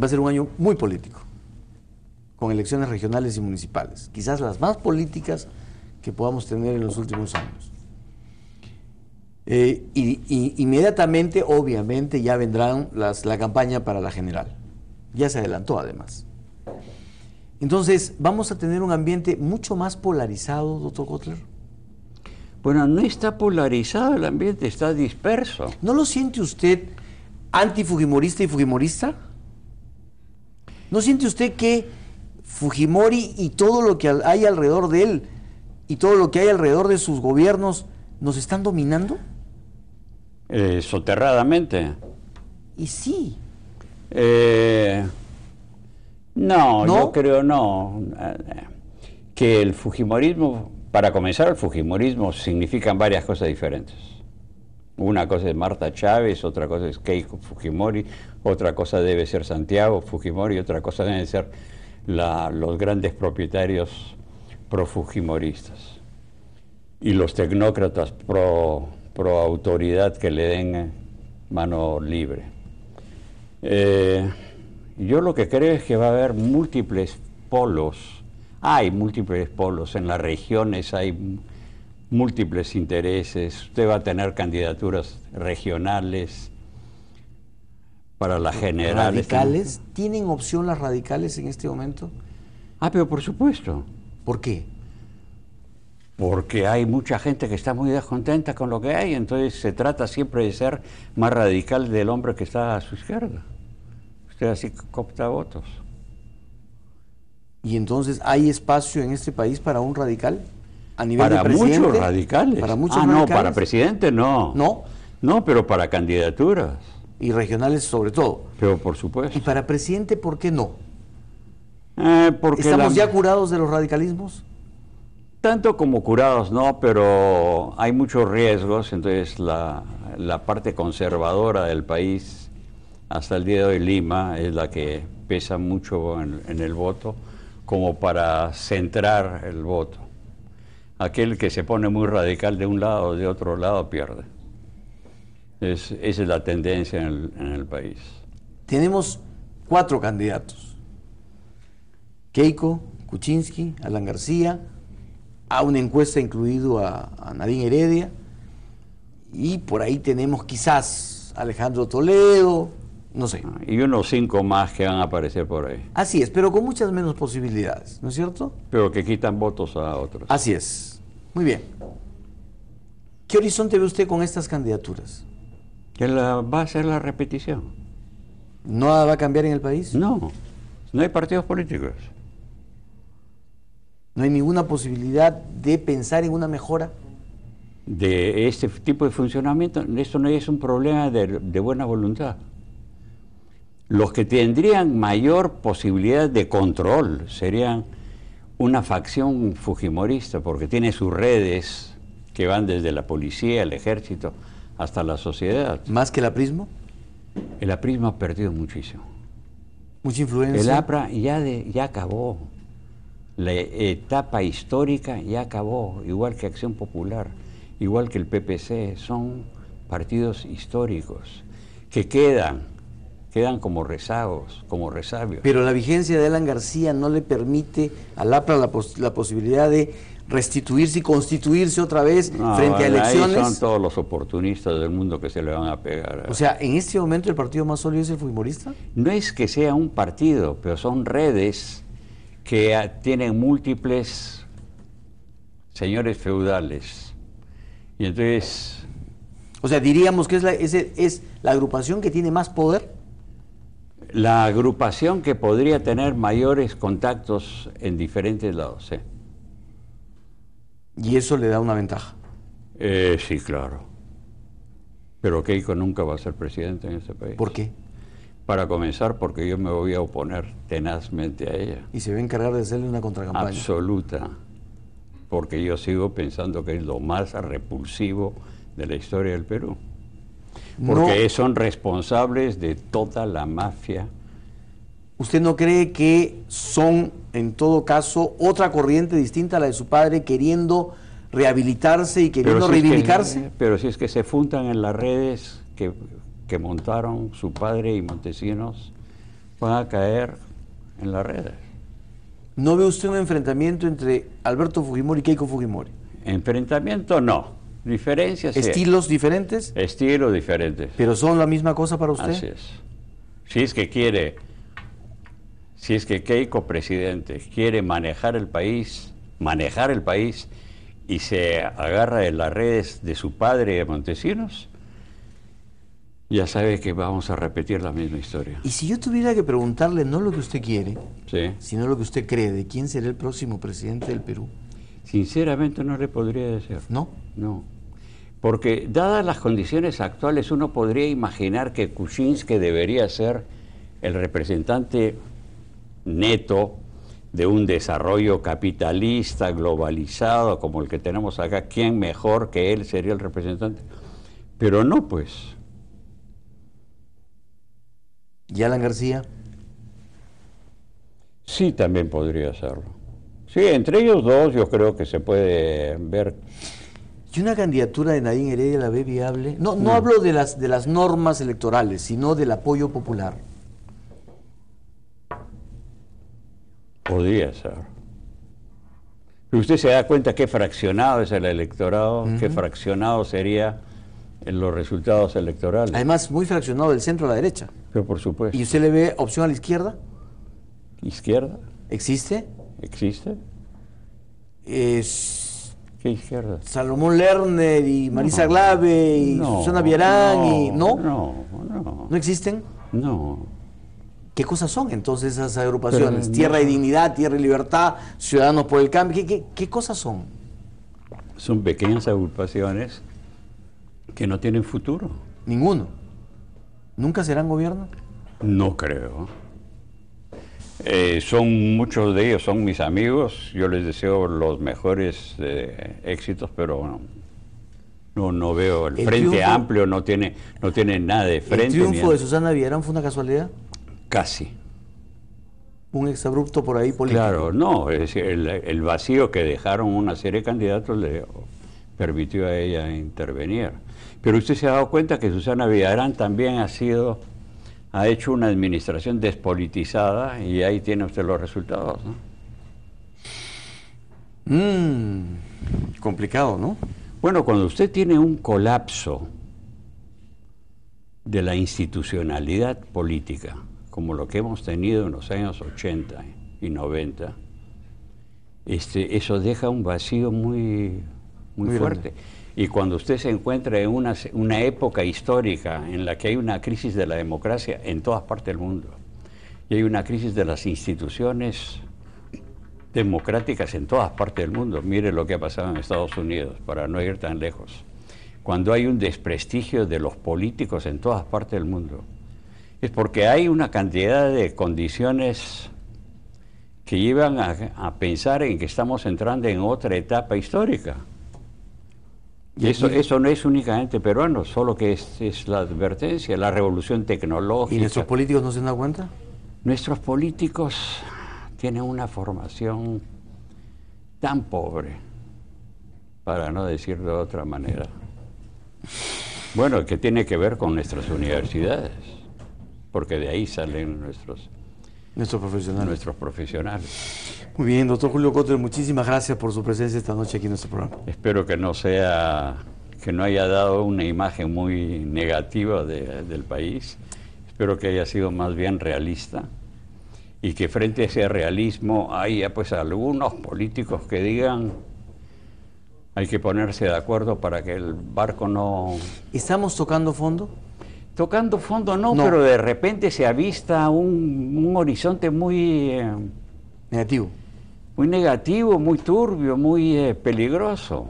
va a ser un año muy político, con elecciones regionales y municipales, quizás las más políticas que podamos tener en los últimos años. Eh, y, inmediatamente, obviamente, ya vendrán la campaña para la general. Ya se adelantó, además. Entonces, ¿vamos a tener un ambiente mucho más polarizado, doctor Kotler? Bueno, no está polarizado el ambiente, está disperso. ¿No lo siente usted anti-fujimorista y fujimorista? ¿No siente usted que Fujimori y todo lo que hay alrededor de él y todo lo que hay alrededor de sus gobiernos nos están dominando? Eh, soterradamente. Y sí. Eh, no, no, yo creo no. Que el Fujimorismo, para comenzar, el Fujimorismo significan varias cosas diferentes. Una cosa es Marta Chávez, otra cosa es Keiko Fujimori, otra cosa debe ser Santiago Fujimori, otra cosa deben ser los grandes propietarios pro-fujimoristas y los tecnócratas pro, autoridad que le den eh, mano libre. Eh, yo lo que creo es que va a haber múltiples polos, hay múltiples polos, en las regiones hay múltiples intereses, usted va a tener candidaturas regionales, para las generales. Este ¿Radicales? ¿Tienen opción las radicales en este momento? Ah, pero por supuesto. ¿Por qué? Porque hay mucha gente que está muy descontenta con lo que hay, entonces se trata siempre de ser más radical del hombre que está a su izquierda. Usted así copta votos. ¿Y entonces hay espacio en este país para un radical? para muchos radicales. ah, no, para presidente no. No. No, pero para candidaturas. Y regionales sobre todo. Pero por supuesto. ¿Y para presidente por qué no? Eh, porque ¿Estamos ya curados de los radicalismos? Tanto como curados, no, pero hay muchos riesgos, entonces la, la parte conservadora del país hasta el día de hoy Lima es la que pesa mucho en el voto como para centrar el voto aquel que se pone muy radical de un lado o de otro lado pierde. Es, esa es la tendencia en el, país. Tenemos cuatro candidatos. Keiko, Kuczynski, Alan García, a una encuesta incluido a, a Nadine Heredia, y por ahí tenemos quizás Alejandro Toledo, no sé. Ah, y unos cinco más que van a aparecer por ahí. Así es, pero con muchas menos posibilidades, ¿no es cierto? Pero que quitan votos a otros. Así es. Muy bien. ¿Qué horizonte ve usted con estas candidaturas? Que va a ser la repetición. ¿No va a cambiar en el país? No, no hay partidos políticos. ¿No hay ninguna posibilidad de pensar en una mejora? De este tipo de funcionamiento, esto no es un problema de, de buena voluntad. Los que tendrían mayor posibilidad de control serían una facción fujimorista, porque tiene sus redes que van desde la policía, el ejército, hasta la sociedad. ¿Más que el aprismo? El aprismo ha perdido muchísimo. Mucha influencia. El APRA ya, de, ya acabó. La etapa histórica ya acabó, igual que Acción Popular, igual que el PPC, son partidos históricos que quedan quedan como rezagos, como resabios. Pero la vigencia de Alan García no le permite a APRA la, la posibilidad de restituirse y constituirse otra vez frente a elecciones. Ahí son todos los oportunistas del mundo que se le van a pegar. O sea, en este momento el partido más sólido es el Fujimorista. No es que sea un partido, pero son redes que tienen múltiples señores feudales. Y entonces. O sea, diríamos que es la, ese es la agrupación que tiene más poder la agrupación que podría tener mayores contactos en diferentes lados. ¿Y eso le da una ventaja? Eh, sí, claro. Pero Keiko nunca va a ser presidente en ese país. ¿Por qué? Para comenzar, porque yo me voy a oponer tenazmente a ella. ¿Y se va a encargar de hacerle una contracampaña? Absoluta. Porque yo sigo pensando que es lo más repulsivo de la historia del Perú. Porque son responsables de toda la mafia. ¿Usted no cree que son, en todo caso, otra corriente distinta a la de su padre, queriendo rehabilitarse y queriendo reivindicarse? pero si es que se fundan en las redes que, que montaron su padre y Montesinos, van a caer en las redes. ¿No ve usted un enfrentamiento entre Alberto Fujimori y Keiko Fujimori? Enfrentamiento no Diferencias. ¿Estilos diferentes? Estilos diferentes. ¿Pero son la misma cosa para usted? Así es. Si es que quiere, si es que Keiko, presidente, quiere manejar el país, manejar el país y se agarra de las redes de su padre de Montesinos, ya sabe que vamos a repetir la misma historia. Y si yo tuviera que preguntarle no lo que usted quiere, sino lo que usted cree, ¿de quién será el próximo presidente del Perú? Sinceramente no le podría decir. ¿No? No. Porque dadas las condiciones actuales, uno podría imaginar que Kuczynski debería ser el representante neto de un desarrollo capitalista, globalizado, como el que tenemos acá. ¿Quién mejor que él sería el representante? Pero no, pues. ¿Y Alan García? Sí, también podría hacerlo. Sí, entre ellos dos yo creo que se puede ver. ¿Y una candidatura de Nadine Heredia la ve viable? No, no, hablo de las, de las normas electorales, sino del apoyo popular. Podría ser. usted se da cuenta qué fraccionado es el electorado, qué fraccionado sería en los resultados electorales. Además, muy fraccionado del centro a la derecha. Pero por supuesto. ¿Y usted le ve opción a la izquierda? ¿Izquierda? ¿Existe? ¿Existe? Es... ¿Qué izquierda? Salomón Lerner y Marisa Glave y Susana Vierán no, y... ¿No? No, no. no existen? No. ¿Qué cosas son entonces esas agrupaciones? tierra y dignidad, tierra y libertad, Ciudadanos por el Cambio. ¿Qué, qué cosas son? Son pequeñas agrupaciones que no tienen futuro. Ninguno. ¿Nunca serán gobierno? No creo. Eh, son muchos de ellos, son mis amigos. Yo les deseo los mejores eh, éxitos, pero no, no veo el, frente amplio, no tiene, no tiene nada de frente. ¿El triunfo de Susana Villarán fue una casualidad? Casi. ¿Un exabrupto por ahí político? Claro, no. Es el, el, vacío que dejaron una serie de candidatos le permitió a ella intervenir. Pero usted se ha dado cuenta que Susana Villarán también ha sido ha hecho una administración despolitizada y ahí tiene usted los resultados. ¿no? Mm, complicado, ¿no? Bueno, cuando usted tiene un colapso de la institucionalidad política, como lo que hemos tenido en los años 80 y 90, este, eso deja un vacío muy, muy, fuerte. Y cuando usted se encuentra en una, época histórica en la que hay una crisis de la democracia en todas partes del mundo, y hay una crisis de las instituciones democráticas en todas partes del mundo, mire lo que ha pasado en Estados Unidos, para no ir tan lejos, cuando hay un desprestigio de los políticos en todas partes del mundo, es porque hay una cantidad de condiciones que llevan a pensar en que estamos entrando en otra etapa histórica y eso, eso no es únicamente peruano, solo que es, la advertencia, la revolución tecnológica. ¿Y nuestros políticos no se dan cuenta? Nuestros políticos tienen una formación tan pobre, para no decir de otra manera. Bueno, que tiene que ver con nuestras universidades, porque de ahí salen nuestros, nuestros profesionales. Nuestros profesionales. Muy bien, doctor Julio Cotter, muchísimas gracias por su presencia esta noche aquí en nuestro programa. Espero que no sea, que no haya dado una imagen muy negativa del país. Espero que haya sido más bien realista y que frente a ese realismo haya pues algunos políticos que digan hay que ponerse de acuerdo para que el barco no... ¿Estamos tocando fondo? Tocando fondo no, pero de repente se avista un, horizonte muy... Eh, Negativo muy negativo, muy turbio, muy eh, peligroso.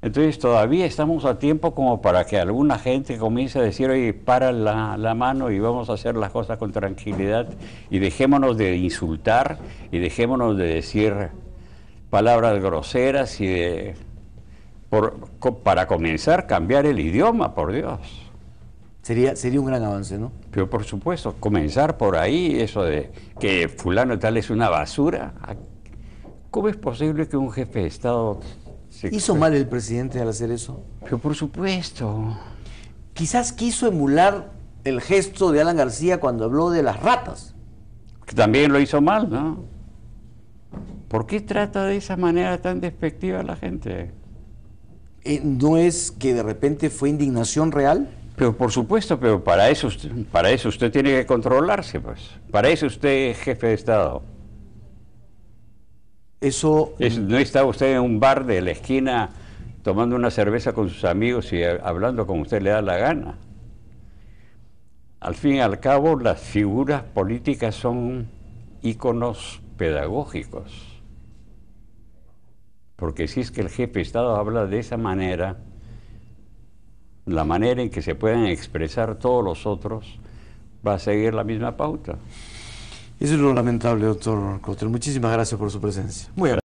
Entonces todavía estamos a tiempo como para que alguna gente comience a decir, oye, para la, mano y vamos a hacer las cosas con tranquilidad y dejémonos de insultar y dejémonos de decir palabras groseras y de, por, para comenzar cambiar el idioma, por Dios. Sería, sería un gran avance, ¿no? Pero por supuesto, comenzar por ahí, eso de que fulano tal es una basura. ¿Cómo es posible que un jefe de Estado... ¿Hizo mal el presidente al hacer eso? Pero por supuesto. Quizás quiso emular el gesto de Alan García cuando habló de las ratas. Que también lo hizo mal, ¿no? ¿Por qué trata de esa manera tan despectiva a la gente? Eh, ¿No es que de repente fue indignación real? Pero por supuesto, pero para eso, usted, para eso usted tiene que controlarse, pues. Para eso usted es jefe de Estado. Eso... no está usted en un bar de la esquina tomando una cerveza con sus amigos y eh, hablando como usted le da la gana. Al fin y al cabo, las figuras políticas son iconos pedagógicos. Porque si es que el jefe de Estado habla de esa manera, la manera en que se puedan expresar todos los otros va a seguir la misma pauta. Eso es lo lamentable, doctor Cotter. Muchísimas gracias por su presencia. Muy